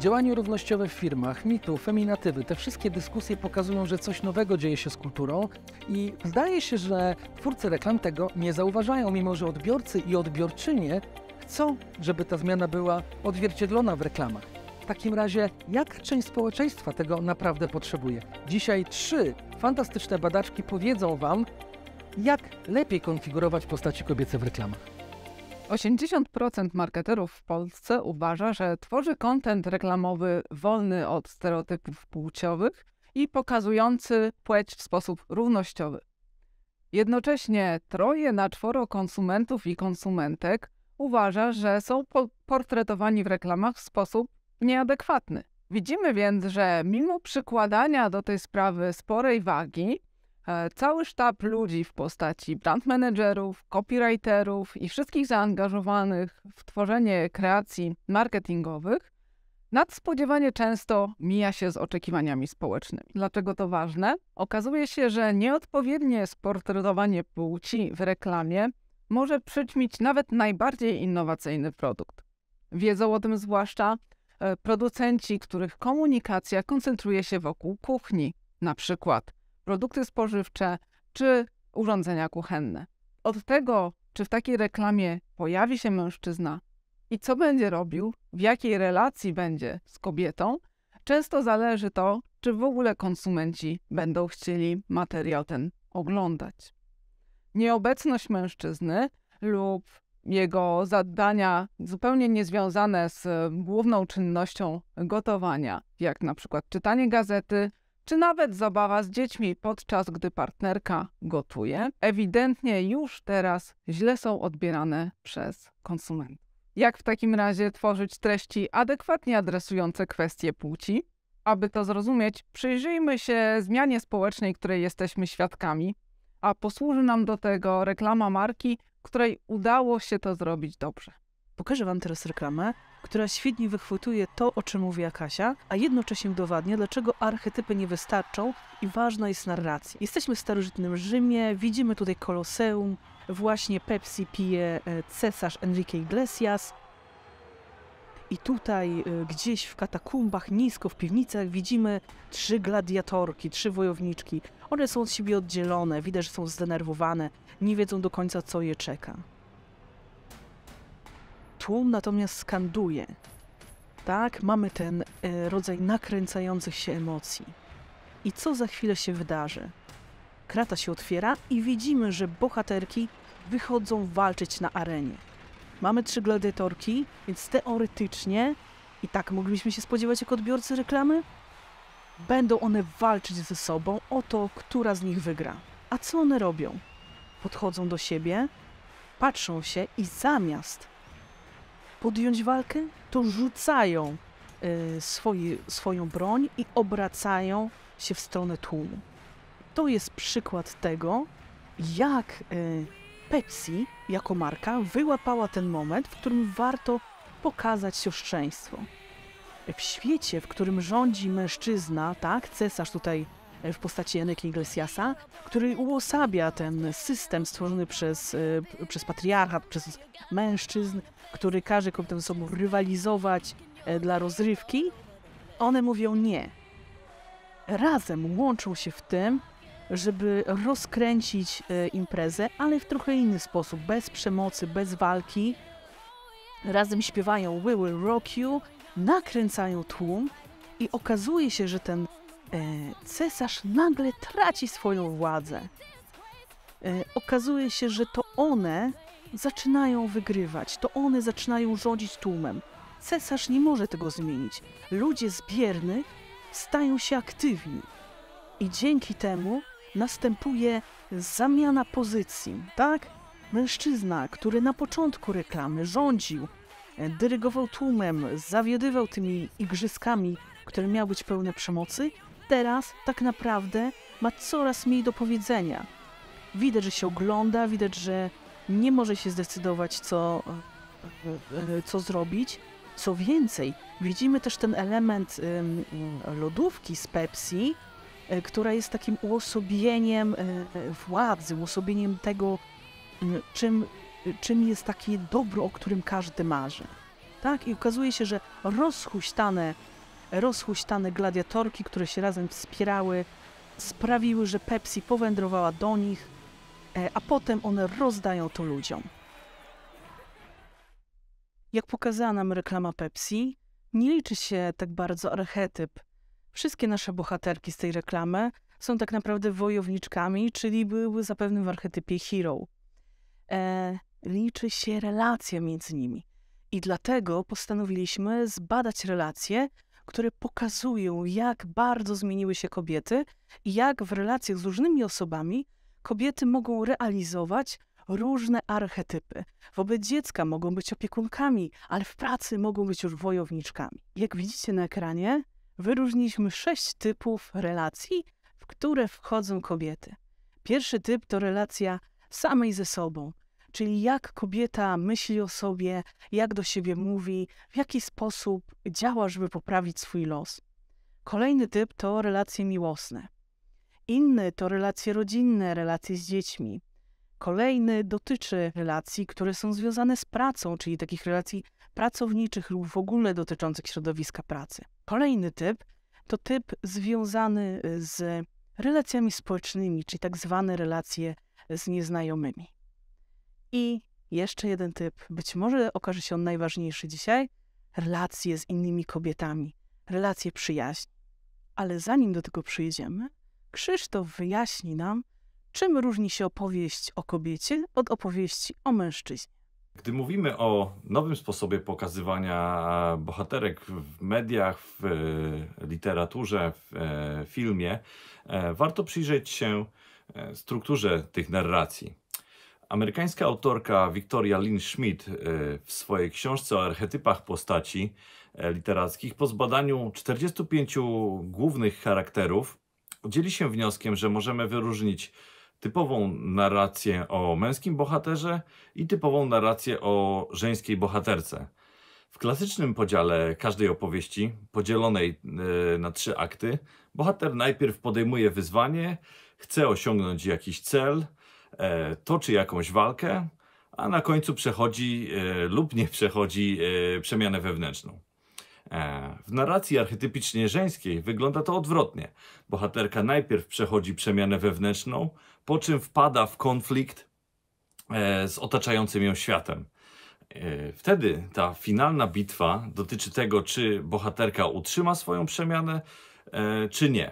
Działanie równościowe w firmach, mitu, feminatywy, te wszystkie dyskusje pokazują, że coś nowego dzieje się z kulturą i zdaje się, że twórcy reklam tego nie zauważają, mimo że odbiorcy i odbiorczynie chcą, żeby ta zmiana była odzwierciedlona w reklamach. W takim razie, jak część społeczeństwa tego naprawdę potrzebuje? Dzisiaj trzy fantastyczne badaczki powiedzą Wam, jak lepiej konfigurować postaci kobiece w reklamach. 80% marketerów w Polsce uważa, że tworzy kontent reklamowy wolny od stereotypów płciowych i pokazujący płeć w sposób równościowy. Jednocześnie troje na czworo konsumentów i konsumentek uważa, że są po portretowani w reklamach w sposób nieadekwatny. Widzimy więc, że mimo przykładania do tej sprawy sporej wagi, E, cały sztab ludzi w postaci brand managerów, copywriterów i wszystkich zaangażowanych w tworzenie kreacji marketingowych nadspodziewanie często mija się z oczekiwaniami społecznymi. Dlaczego to ważne? Okazuje się, że nieodpowiednie sportretowanie płci w reklamie może przyćmić nawet najbardziej innowacyjny produkt. Wiedzą o tym zwłaszcza e, producenci, których komunikacja koncentruje się wokół kuchni, na przykład produkty spożywcze czy urządzenia kuchenne. Od tego, czy w takiej reklamie pojawi się mężczyzna i co będzie robił, w jakiej relacji będzie z kobietą, często zależy to, czy w ogóle konsumenci będą chcieli materiał ten oglądać. Nieobecność mężczyzny lub jego zadania zupełnie niezwiązane z główną czynnością gotowania, jak na przykład czytanie gazety czy nawet zabawa z dziećmi podczas gdy partnerka gotuje, ewidentnie już teraz źle są odbierane przez konsumentów. Jak w takim razie tworzyć treści adekwatnie adresujące kwestie płci? Aby to zrozumieć, przyjrzyjmy się zmianie społecznej, której jesteśmy świadkami, a posłuży nam do tego reklama marki, której udało się to zrobić dobrze. Pokażę Wam teraz reklamę która świetnie wychwytuje to, o czym mówi Akasia, a jednocześnie udowadnia, dlaczego archetypy nie wystarczą i ważna jest narracja. Jesteśmy w starożytnym Rzymie, widzimy tutaj Koloseum, właśnie Pepsi pije e, cesarz Enrique Iglesias, i tutaj e, gdzieś w katakumbach, nisko w piwnicach widzimy trzy gladiatorki, trzy wojowniczki. One są od siebie oddzielone, widać, że są zdenerwowane, nie wiedzą do końca, co je czeka. Tłum natomiast skanduje. Tak, mamy ten e, rodzaj nakręcających się emocji. I co za chwilę się wydarzy? Krata się otwiera i widzimy, że bohaterki wychodzą walczyć na arenie. Mamy trzy gladiatorki, więc teoretycznie, i tak moglibyśmy się spodziewać jako odbiorcy reklamy, będą one walczyć ze sobą o to, która z nich wygra. A co one robią? Podchodzą do siebie, patrzą się i zamiast podjąć walkę, to rzucają y, swoje, swoją broń i obracają się w stronę tłumu. To jest przykład tego, jak y, Pepsi jako marka wyłapała ten moment, w którym warto pokazać siostrzeństwo. W świecie, w którym rządzi mężczyzna, tak, cesarz tutaj w postaci Enrique Iglesiasa, który uosabia ten system stworzony przez, e, przez patriarchat, przez mężczyzn, który każe kobietom ze sobą rywalizować e, dla rozrywki. One mówią nie. Razem łączą się w tym, żeby rozkręcić e, imprezę, ale w trochę inny sposób, bez przemocy, bez walki. Razem śpiewają We Will Rock You, nakręcają tłum i okazuje się, że ten E, cesarz nagle traci swoją władzę. E, okazuje się, że to one zaczynają wygrywać, to one zaczynają rządzić tłumem. Cesarz nie może tego zmienić. Ludzie z stają się aktywni i dzięki temu następuje zamiana pozycji, tak? Mężczyzna, który na początku reklamy rządził, e, dyrygował tłumem, zawiadywał tymi igrzyskami, które miały być pełne przemocy, teraz tak naprawdę ma coraz mniej do powiedzenia. Widać, że się ogląda, widać, że nie może się zdecydować, co, e, e, co zrobić. Co więcej, widzimy też ten element lodówki z Pepsi, e, która jest takim uosobieniem władzy, uosobieniem tego, czym, czym jest takie dobro, o którym każdy marzy. Tak? I okazuje się, że rozhuśtane rozhuśtane gladiatorki, które się razem wspierały, sprawiły, że Pepsi powędrowała do nich, e, a potem one rozdają to ludziom. Jak pokazała nam reklama Pepsi, nie liczy się tak bardzo archetyp. Wszystkie nasze bohaterki z tej reklamy są tak naprawdę wojowniczkami, czyli były zapewne w archetypie hero. E, liczy się relacja między nimi. I dlatego postanowiliśmy zbadać relacje, które pokazują, jak bardzo zmieniły się kobiety i jak w relacjach z różnymi osobami kobiety mogą realizować różne archetypy. Wobec dziecka mogą być opiekunkami, ale w pracy mogą być już wojowniczkami. Jak widzicie na ekranie, wyróżniliśmy sześć typów relacji, w które wchodzą kobiety. Pierwszy typ to relacja samej ze sobą czyli jak kobieta myśli o sobie, jak do siebie mówi, w jaki sposób działa, żeby poprawić swój los. Kolejny typ to relacje miłosne. Inny to relacje rodzinne, relacje z dziećmi. Kolejny dotyczy relacji, które są związane z pracą, czyli takich relacji pracowniczych lub w ogóle dotyczących środowiska pracy. Kolejny typ to typ związany y, z relacjami społecznymi, czyli tak zwane relacje z nieznajomymi. I jeszcze jeden typ, być może okaże się on najważniejszy dzisiaj, relacje z innymi kobietami, relacje przyjaźni. Ale zanim do tego przyjdziemy, Krzysztof wyjaśni nam, czym różni się opowieść o kobiecie od opowieści o mężczyźnie. Gdy mówimy o nowym sposobie pokazywania e, bohaterek w mediach, w e, literaturze, w e, filmie, warto przyjrzeć się strukturze tych narracji. Amerykańska autorka Victoria Lynn Schmidt y, w swojej książce o archetypach postaci e, literackich po zbadaniu 45 głównych charakterów dzieli się wnioskiem, że możemy wyróżnić typową narrację o męskim bohaterze i typową narrację o żeńskiej bohaterce. W klasycznym podziale każdej opowieści, podzielonej e, na trzy akty, bohater najpierw podejmuje wyzwanie, chce osiągnąć jakiś cel – E, toczy jakąś walkę, a na końcu przechodzi e, lub nie przechodzi e, przemianę wewnętrzną. W narracji archetypicznie żeńskiej wygląda to odwrotnie. Bohaterka najpierw przechodzi przemianę wewnętrzną, po czym wpada w konflikt z otaczającym ją światem. Wtedy ta finalna bitwa dotyczy tego, czy bohaterka utrzyma swoją przemianę, czy nie.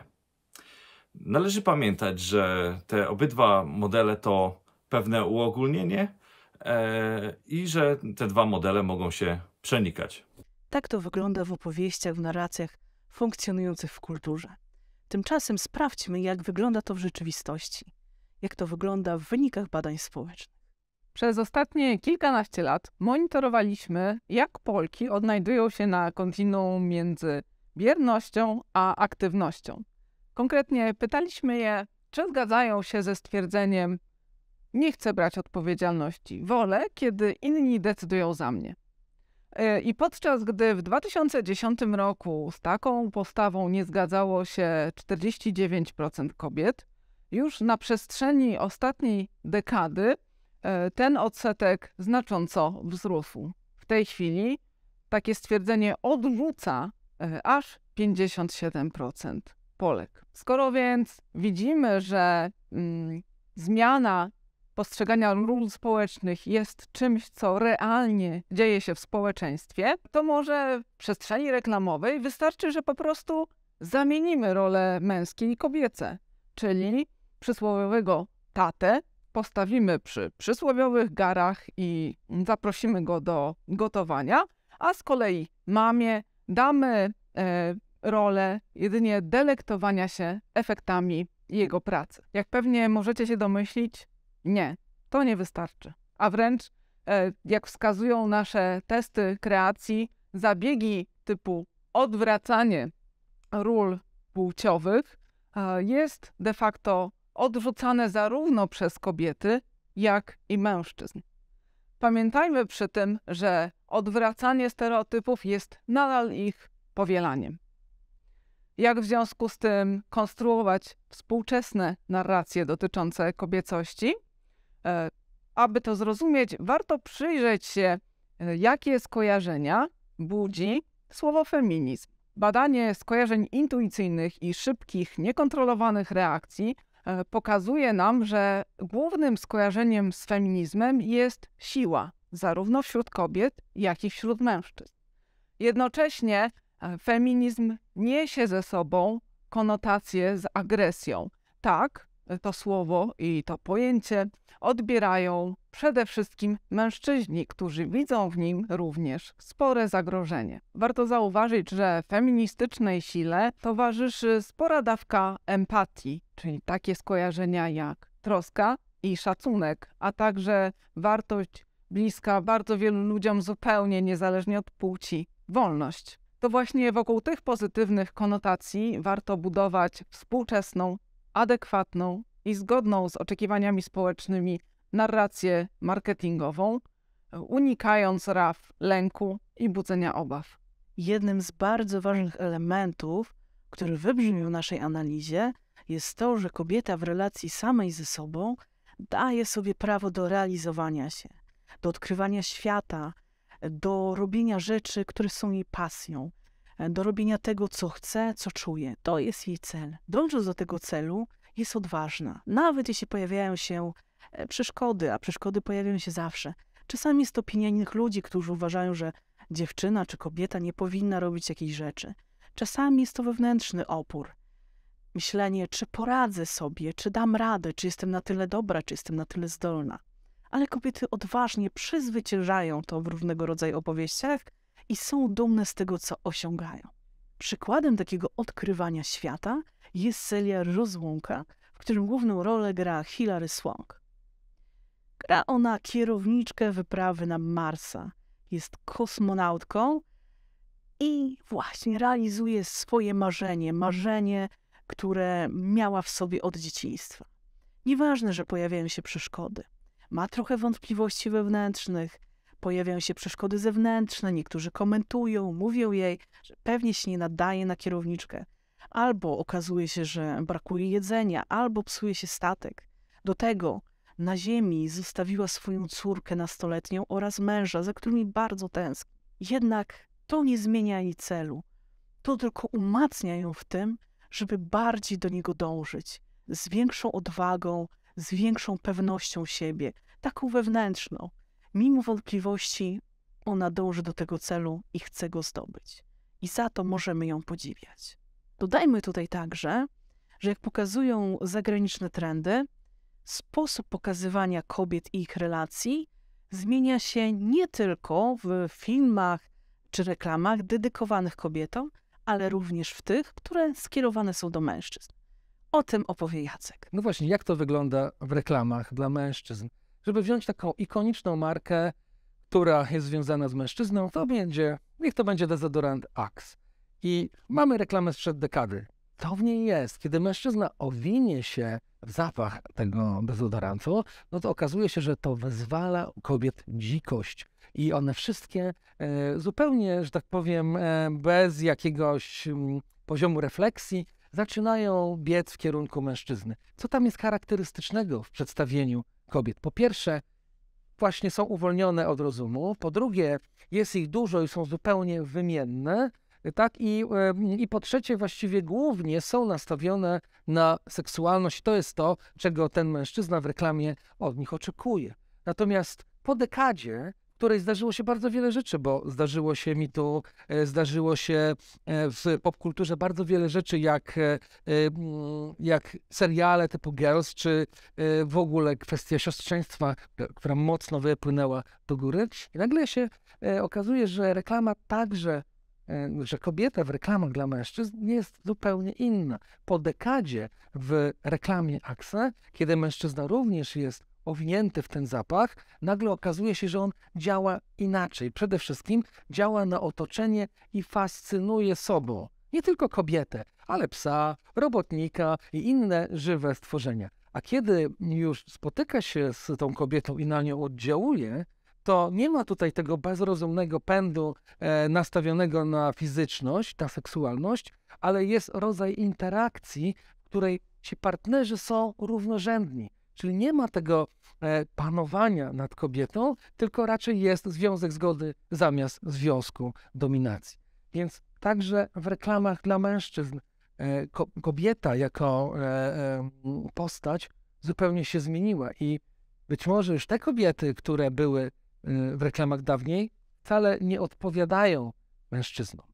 Należy pamiętać, że te obydwa modele to pewne uogólnienie e, i że te dwa modele mogą się przenikać. Tak to wygląda w opowieściach, w narracjach funkcjonujących w kulturze. Tymczasem sprawdźmy, jak wygląda to w rzeczywistości, jak to wygląda w wynikach badań społecznych. Przez ostatnie kilkanaście lat monitorowaliśmy, jak Polki odnajdują się na kontinuum między biernością a aktywnością. Konkretnie pytaliśmy je, czy zgadzają się ze stwierdzeniem: Nie chcę brać odpowiedzialności, wolę, kiedy inni decydują za mnie. E, I podczas gdy w 2010 roku z taką postawą nie zgadzało się 49% kobiet, już na przestrzeni ostatniej dekady e, ten odsetek znacząco wzrósł. W tej chwili takie stwierdzenie odrzuca e, aż 57%. Polek. Skoro więc widzimy, że mm, zmiana postrzegania ról społecznych jest czymś, co realnie dzieje się w społeczeństwie, to może w przestrzeni reklamowej wystarczy, że po prostu zamienimy role męskie i kobiece, czyli przysłowiowego tatę postawimy przy przysłowiowych garach i zaprosimy go do gotowania, a z kolei mamie damy e, rolę jedynie delektowania się efektami jego pracy. Jak pewnie możecie się domyślić, nie, to nie wystarczy. A wręcz, e, jak wskazują nasze testy kreacji, zabiegi typu odwracanie ról płciowych e, jest de facto odrzucane zarówno przez kobiety, jak i mężczyzn. Pamiętajmy przy tym, że odwracanie stereotypów jest nadal ich powielaniem. Jak w związku z tym konstruować współczesne narracje dotyczące kobiecości? E, aby to zrozumieć, warto przyjrzeć się, e, jakie skojarzenia budzi słowo feminizm. Badanie skojarzeń intuicyjnych i szybkich, niekontrolowanych reakcji e, pokazuje nam, że głównym skojarzeniem z feminizmem jest siła, zarówno wśród kobiet, jak i wśród mężczyzn. Jednocześnie E, feminizm niesie ze sobą konotację z agresją. Tak, e, to słowo i to pojęcie odbierają przede wszystkim mężczyźni, którzy widzą w nim również spore zagrożenie. Warto zauważyć, że feministycznej sile towarzyszy spora dawka empatii, czyli takie skojarzenia jak troska i szacunek, a także wartość bliska bardzo wielu ludziom zupełnie niezależnie od płci wolność. To właśnie wokół tych pozytywnych konotacji warto budować współczesną, adekwatną i zgodną z oczekiwaniami społecznymi narrację marketingową, unikając raf lęku i budzenia obaw. Jednym z bardzo ważnych elementów, który wybrzmiał w naszej analizie, jest to, że kobieta w relacji samej ze sobą daje sobie prawo do realizowania się, do odkrywania świata, do robienia rzeczy, które są jej pasją, e, do robienia tego, co chce, co czuje. To jest jej cel. Dążąc do tego celu, jest odważna. Nawet jeśli pojawiają się e, przeszkody, a przeszkody pojawiają się zawsze. Czasami jest to opinia innych ludzi, którzy uważają, że dziewczyna czy kobieta nie powinna robić jakiejś rzeczy. Czasami jest to wewnętrzny opór. Myślenie, czy poradzę sobie, czy dam radę, czy jestem na tyle dobra, czy jestem na tyle zdolna ale kobiety odważnie przezwyciężają to w różnego rodzaju opowieściach i są dumne z tego, co osiągają. Przykładem takiego odkrywania świata jest seria Rozłąka, w którym główną rolę gra Hilary Swank. Gra ona kierowniczkę wyprawy na Marsa, jest kosmonautką i właśnie realizuje swoje marzenie, marzenie, które miała w sobie od dzieciństwa. Nieważne, że pojawiają się przeszkody ma trochę wątpliwości wewnętrznych, pojawiają się przeszkody zewnętrzne, niektórzy komentują, mówią jej, że pewnie się nie nadaje na kierowniczkę. Albo okazuje się, że brakuje jedzenia, albo psuje się statek. Do tego na ziemi zostawiła swoją córkę nastoletnią oraz męża, za którymi bardzo tęskni. Jednak to nie zmienia jej celu. To tylko umacnia ją w tym, żeby bardziej do niego dążyć, z większą odwagą, z większą pewnością siebie, taką wewnętrzną. Mimo wątpliwości ona dąży do tego celu i chce go zdobyć. I za to możemy ją podziwiać. Dodajmy tutaj także, że jak pokazują zagraniczne trendy, sposób pokazywania kobiet i ich relacji zmienia się nie tylko w filmach czy reklamach dedykowanych kobietom, ale również w tych, które skierowane są do mężczyzn. O tym opowie Jacek. No właśnie, jak to wygląda w reklamach dla mężczyzn? Żeby wziąć taką ikoniczną markę, która jest związana z mężczyzną, to będzie, niech to będzie dezodorant Axe. I mamy reklamę sprzed dekady. To w niej jest. Kiedy mężczyzna owinie się w zapach tego dezodorantu, no to okazuje się, że to wyzwala u kobiet dzikość. I one wszystkie e, zupełnie, że tak powiem, e, bez jakiegoś m, mm, poziomu refleksji zaczynają biec w kierunku mężczyzny. Co tam jest charakterystycznego w przedstawieniu kobiet? Po pierwsze, właśnie są uwolnione od rozumu, po drugie, jest ich dużo i są zupełnie wymienne, tak? I, I po trzecie, właściwie głównie są nastawione na seksualność. To jest to, czego ten mężczyzna w reklamie od nich oczekuje. Natomiast po dekadzie której zdarzyło się bardzo wiele rzeczy, bo zdarzyło się mi tu, e, zdarzyło się e, w popkulturze bardzo wiele rzeczy, jak, e, mm, jak seriale typu Girls, czy w ogóle kwestia siostrzeństwa, która mocno wypłynęła do góry. I nagle się okazuje, że reklama także że kobieta w reklamach dla mężczyzn jest zupełnie inna. Po dekadzie w reklamie AXE, kiedy mężczyzna również jest owinięty w ten zapach, nagle okazuje się, że on działa inaczej. Przede wszystkim działa na otoczenie i fascynuje sobą. Nie tylko kobietę, ale psa, robotnika i inne żywe stworzenia. A kiedy już spotyka się z tą kobietą i na nią oddziałuje, to nie ma tutaj tego bezrozumnego pędu e, nastawionego na fizyczność, na seksualność, ale jest rodzaj interakcji, w której ci partnerzy są równorzędni. Czyli nie ma tego e, panowania nad kobietą, tylko raczej jest związek zgody zamiast związku dominacji. Więc także w reklamach dla mężczyzn e, kobieta jako e, postać zupełnie się zmieniła i być może już te kobiety, które były w reklamach dawniej, wcale nie odpowiadają mężczyznom.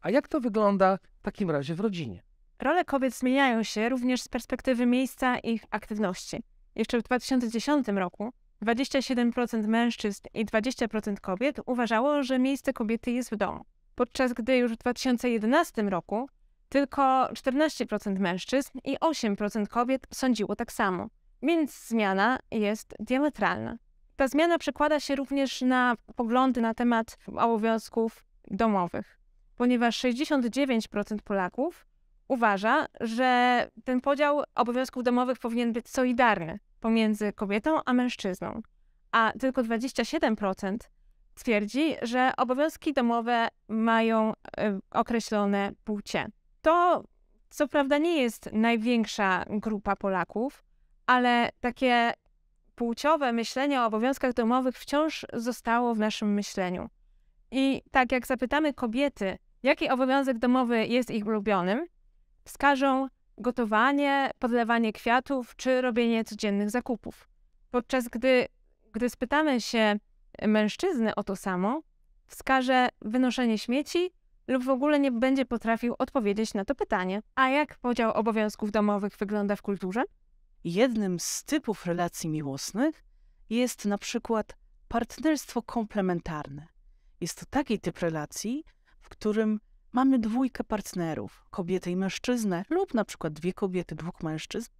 A jak to wygląda w takim razie w rodzinie? Role kobiet zmieniają się również z perspektywy miejsca ich aktywności. Jeszcze w 2010 roku 27% mężczyzn i 20% kobiet uważało, że miejsce kobiety jest w domu, podczas gdy już w 2011 roku tylko 14% mężczyzn i 8% kobiet sądziło tak samo, więc zmiana jest diametralna. Ta zmiana przekłada się również na poglądy na temat obowiązków domowych, ponieważ 69% Polaków uważa, że ten podział obowiązków domowych powinien być solidarny pomiędzy kobietą a mężczyzną, a tylko 27% twierdzi, że obowiązki domowe mają e, określone płcie. To co prawda nie jest największa grupa Polaków, ale takie płciowe myślenie o obowiązkach domowych wciąż zostało w naszym myśleniu. I tak jak zapytamy kobiety, jaki obowiązek domowy jest ich ulubionym, wskażą gotowanie, podlewanie kwiatów czy robienie codziennych zakupów. Podczas gdy, gdy spytamy się mężczyzny o to samo, wskaże wynoszenie śmieci lub w ogóle nie będzie potrafił odpowiedzieć na to pytanie. A jak podział obowiązków domowych wygląda w kulturze? Jednym z typów relacji miłosnych jest na przykład partnerstwo komplementarne. Jest to taki typ relacji, w którym mamy dwójkę partnerów, kobietę i mężczyznę, lub na przykład dwie kobiety, dwóch mężczyzn.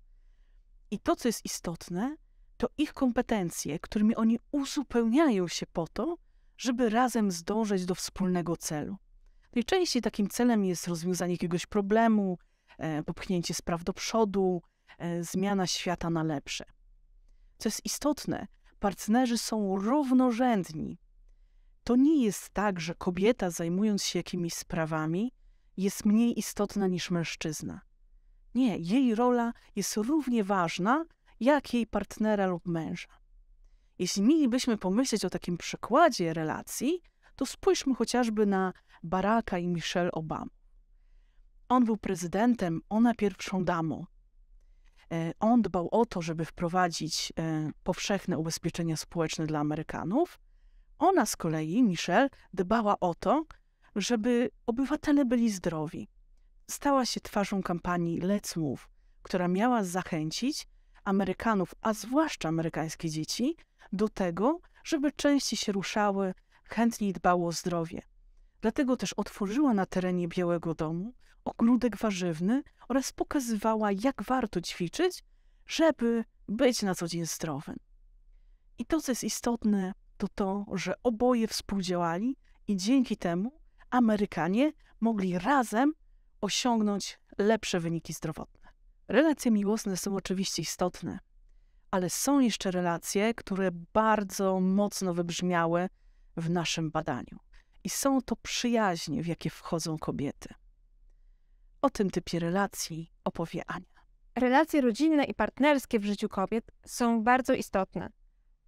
I to, co jest istotne, to ich kompetencje, którymi oni uzupełniają się po to, żeby razem zdążyć do wspólnego celu. Najczęściej takim celem jest rozwiązanie jakiegoś problemu, e, popchnięcie spraw do przodu, e, zmiana świata na lepsze. Co jest istotne, partnerzy są równorzędni to nie jest tak, że kobieta zajmując się jakimiś sprawami jest mniej istotna niż mężczyzna. Nie, jej rola jest równie ważna jak jej partnera lub męża. Jeśli mielibyśmy pomyśleć o takim przykładzie relacji, to spójrzmy chociażby na Baracka i Michelle Obama. On był prezydentem, ona pierwszą damą. E, on dbał o to, żeby wprowadzić e, powszechne ubezpieczenia społeczne dla Amerykanów, ona z kolei, Michelle, dbała o to, żeby obywatele byli zdrowi. Stała się twarzą kampanii Let's Move, która miała zachęcić Amerykanów, a zwłaszcza amerykańskie dzieci, do tego, żeby częściej się ruszały, chętniej dbało o zdrowie. Dlatego też otworzyła na terenie Białego Domu ogródek warzywny oraz pokazywała, jak warto ćwiczyć, żeby być na co dzień zdrowym. I to, co jest istotne, to to, że oboje współdziałali i dzięki temu Amerykanie mogli razem osiągnąć lepsze wyniki zdrowotne. Relacje miłosne są oczywiście istotne, ale są jeszcze relacje, które bardzo mocno wybrzmiały w naszym badaniu. I są to przyjaźnie, w jakie wchodzą kobiety. O tym typie relacji opowie Ania. Relacje rodzinne i partnerskie w życiu kobiet są bardzo istotne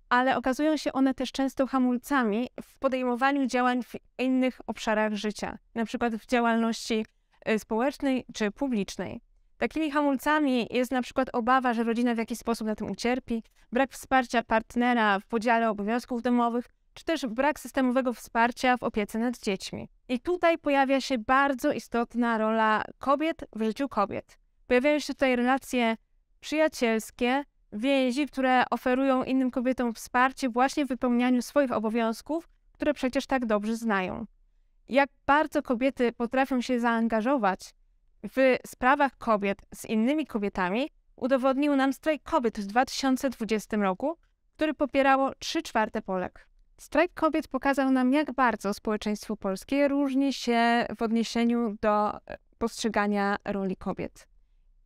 ale okazują się one też często hamulcami w podejmowaniu działań w innych obszarach życia, na przykład w działalności y, społecznej czy publicznej. Takimi hamulcami jest na przykład obawa, że rodzina w jakiś sposób na tym ucierpi, brak wsparcia partnera w podziale obowiązków domowych, czy też brak systemowego wsparcia w opiece nad dziećmi. I tutaj pojawia się bardzo istotna rola kobiet w życiu kobiet. Pojawiają się tutaj relacje przyjacielskie, więzi, które oferują innym kobietom wsparcie właśnie w wypełnianiu swoich obowiązków, które przecież tak dobrze znają. Jak bardzo kobiety potrafią się zaangażować w sprawach kobiet z innymi kobietami, udowodnił nam strajk kobiet w 2020 roku, który popierało 3 czwarte Polek. Strajk kobiet pokazał nam, jak bardzo społeczeństwo polskie różni się w odniesieniu do e, postrzegania roli kobiet.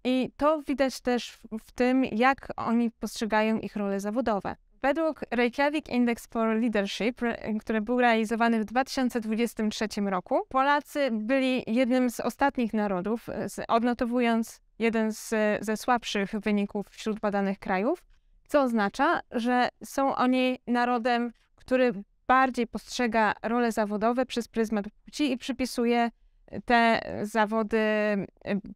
I to widać też w tym, jak oni postrzegają ich role zawodowe. Według Reykjavik Index for Leadership, który był realizowany w 2023 roku, Polacy byli jednym z ostatnich narodów, e, odnotowując jeden z, ze słabszych wyników wśród badanych krajów, co oznacza, że są oni narodem, który bardziej postrzega role zawodowe przez pryzmat płci i przypisuje te zawody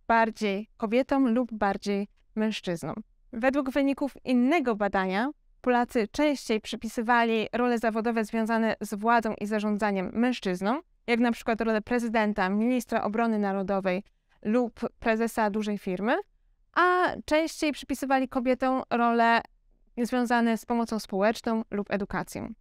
bardziej kobietom lub bardziej mężczyznom. Według wyników innego badania Polacy częściej przypisywali role zawodowe związane z władzą i zarządzaniem mężczyznom, jak na przykład rolę prezydenta, ministra obrony narodowej lub prezesa dużej firmy, a częściej przypisywali kobietom role związane z pomocą społeczną lub edukacją.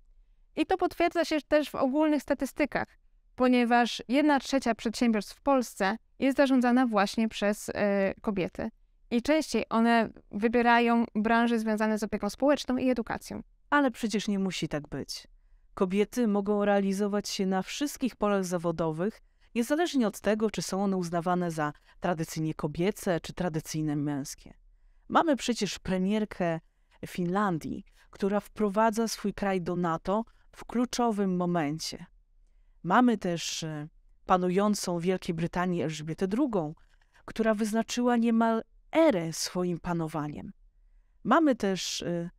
I to potwierdza się też w ogólnych statystykach ponieważ jedna trzecia przedsiębiorstw w Polsce jest zarządzana właśnie przez y, kobiety. I częściej one wybierają branże związane z opieką społeczną i edukacją. Ale przecież nie musi tak być. Kobiety mogą realizować się na wszystkich polach zawodowych, niezależnie od tego, czy są one uznawane za tradycyjnie kobiece czy tradycyjne męskie. Mamy przecież premierkę Finlandii, która wprowadza swój kraj do NATO w kluczowym momencie. Mamy też y, panującą w Wielkiej Brytanii Elżbietę II, która wyznaczyła niemal erę swoim panowaniem. Mamy też y,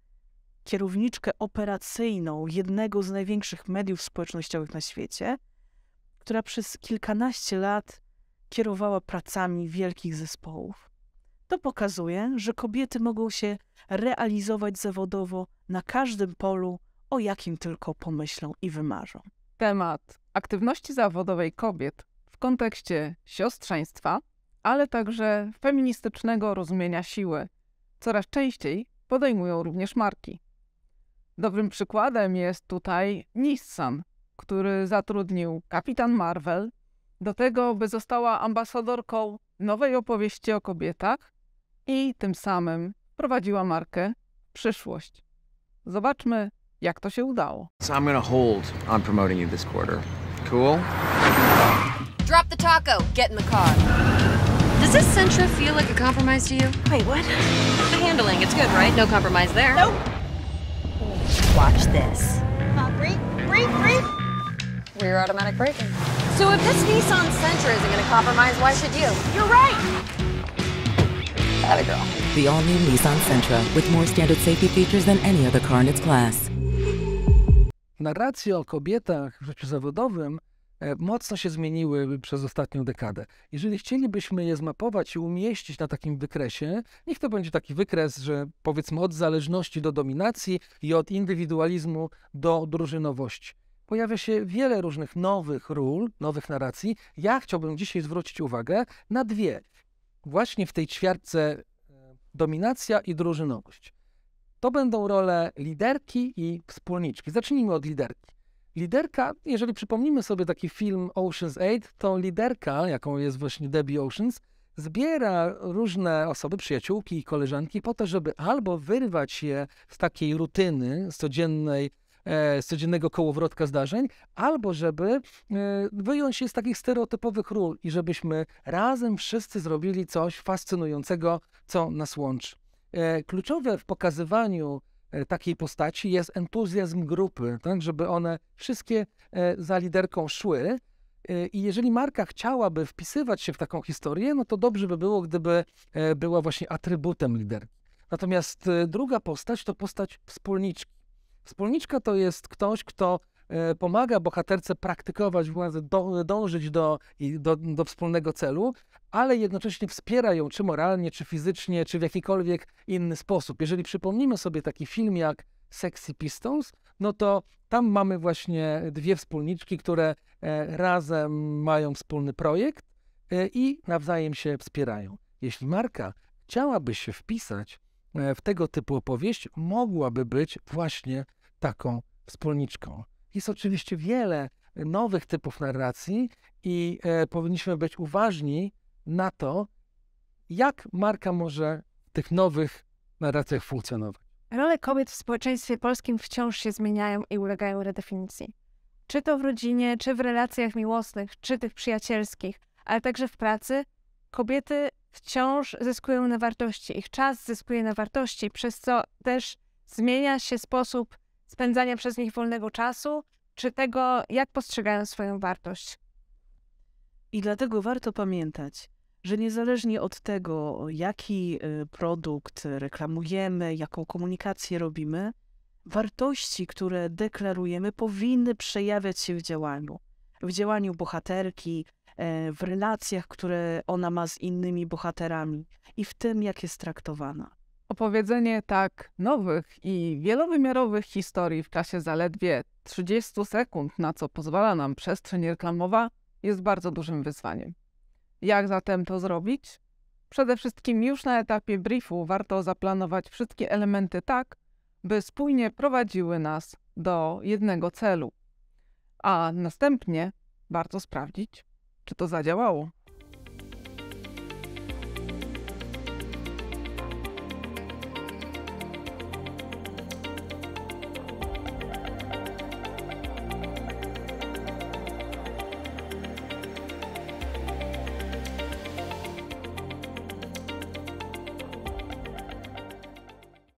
kierowniczkę operacyjną jednego z największych mediów społecznościowych na świecie, która przez kilkanaście lat kierowała pracami wielkich zespołów. To pokazuje, że kobiety mogą się realizować zawodowo na każdym polu, o jakim tylko pomyślą i wymarzą temat aktywności zawodowej kobiet w kontekście siostrzeństwa, ale także feministycznego rozumienia siły coraz częściej podejmują również marki. Dobrym przykładem jest tutaj Nissan, który zatrudnił kapitan Marvel do tego, by została ambasadorką nowej opowieści o kobietach i tym samym prowadziła markę przyszłość. Zobaczmy, jak to się udało. So I'm gonna hold on promoting you this quarter. Cool? Drop the taco, get in the car. Does this Sentra feel like a compromise to you? Wait, what? The handling, it's good, right? No compromise there. Nope. Watch this. Uh, break, break, Rear automatic braking. So if this Nissan Sentra isn't gonna compromise, why should you? You're right. The all-new Nissan Sentra with more standard safety features than any other car in its class. narracje o kobietach w życiu zawodowym e, mocno się zmieniły przez ostatnią dekadę. Jeżeli chcielibyśmy je zmapować i umieścić na takim wykresie, niech to będzie taki wykres, że powiedzmy od zależności do dominacji i od indywidualizmu do drużynowości. Pojawia się wiele różnych nowych ról, nowych narracji. Ja chciałbym dzisiaj zwrócić uwagę na dwie. Właśnie w tej ćwiartce e, dominacja i drużynowość to będą role liderki i wspólniczki. Zacznijmy od liderki. Liderka, jeżeli przypomnimy sobie taki film Ocean's 8, to liderka, jaką jest właśnie Debbie Oceans, zbiera różne osoby, przyjaciółki i koleżanki po to, żeby albo wyrwać je z takiej rutyny, z codziennej, z e, codziennego kołowrotka zdarzeń, albo żeby e, wyjąć się z takich stereotypowych ról i żebyśmy razem wszyscy zrobili coś fascynującego, co nas łączy. E, kluczowe w pokazywaniu e, takiej postaci jest entuzjazm grupy, tak, żeby one wszystkie e, za liderką szły. I jeżeli marka chciałaby wpisywać się w taką historię, no to dobrze by było, gdyby była właśnie atrybutem liderki. Natomiast druga postać to postać wspólniczki. Wspólniczka to jest ktoś, kto E, pomaga bohaterce praktykować władzę, dążyć do, do, do, wspólnego celu, ale jednocześnie wspiera ją czy moralnie, czy fizycznie, czy w jakikolwiek inny sposób. Jeżeli przypomnimy sobie taki film jak Sexy Pistols, no to tam mamy właśnie dwie wspólniczki, które e, razem mają wspólny projekt e, i nawzajem się wspierają. Jeśli Marka chciałaby się wpisać w tego typu opowieść, mogłaby być właśnie taką wspólniczką. Jest oczywiście wiele nowych typów narracji i e, powinniśmy być uważni na to, jak marka może w tych nowych narracjach funkcjonować. Role kobiet w społeczeństwie polskim wciąż się zmieniają i ulegają redefinicji. Czy to w rodzinie, czy w relacjach miłosnych, czy tych przyjacielskich, ale także w pracy, kobiety wciąż zyskują na wartości, ich czas zyskuje na wartości, przez co też zmienia się sposób spędzania przez nich wolnego czasu, czy tego, jak postrzegają swoją wartość. I dlatego warto pamiętać, że niezależnie od tego, jaki y, produkt reklamujemy, jaką komunikację robimy, wartości, które deklarujemy, powinny przejawiać się w działaniu. W działaniu bohaterki, e, w relacjach, które ona ma z innymi bohaterami i w tym, jak jest traktowana. Opowiedzenie tak nowych i wielowymiarowych historii w czasie zaledwie 30 sekund, na co pozwala nam przestrzeń reklamowa, jest bardzo dużym wyzwaniem. Jak zatem to zrobić? Przede wszystkim już na etapie briefu warto zaplanować wszystkie elementy tak, by spójnie prowadziły nas do jednego celu, a następnie warto sprawdzić, czy to zadziałało.